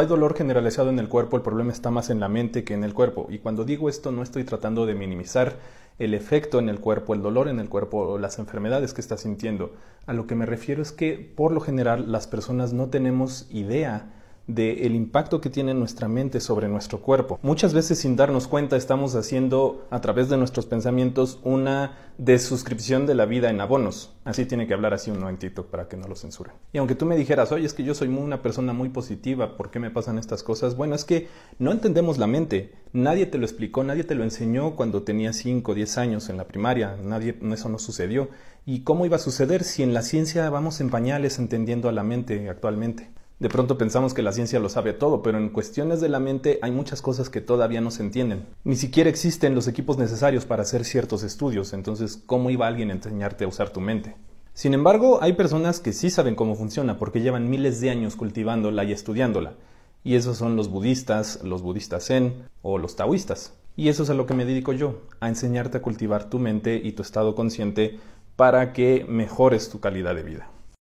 hay dolor generalizado en el cuerpo, el problema está más en la mente que en el cuerpo. Y cuando digo esto no estoy tratando de minimizar el efecto en el cuerpo, el dolor en el cuerpo o las enfermedades que está sintiendo. A lo que me refiero es que por lo general las personas no tenemos idea de el impacto que tiene nuestra mente sobre nuestro cuerpo. Muchas veces sin darnos cuenta estamos haciendo a través de nuestros pensamientos una desuscripción de la vida en abonos. Así tiene que hablar así uno en TikTok para que no lo censuren. Y aunque tú me dijeras, oye, es que yo soy una persona muy positiva, ¿por qué me pasan estas cosas? Bueno, es que no entendemos la mente. Nadie te lo explicó, nadie te lo enseñó cuando tenía 5 o 10 años en la primaria. Nadie, eso no sucedió. ¿Y cómo iba a suceder si en la ciencia vamos en pañales entendiendo a la mente actualmente? De pronto pensamos que la ciencia lo sabe todo, pero en cuestiones de la mente hay muchas cosas que todavía no se entienden. Ni siquiera existen los equipos necesarios para hacer ciertos estudios, entonces ¿cómo iba alguien a enseñarte a usar tu mente? Sin embargo, hay personas que sí saben cómo funciona porque llevan miles de años cultivándola y estudiándola. Y esos son los budistas, los budistas zen o los taoístas. Y eso es a lo que me dedico yo, a enseñarte a cultivar tu mente y tu estado consciente para que mejores tu calidad de vida.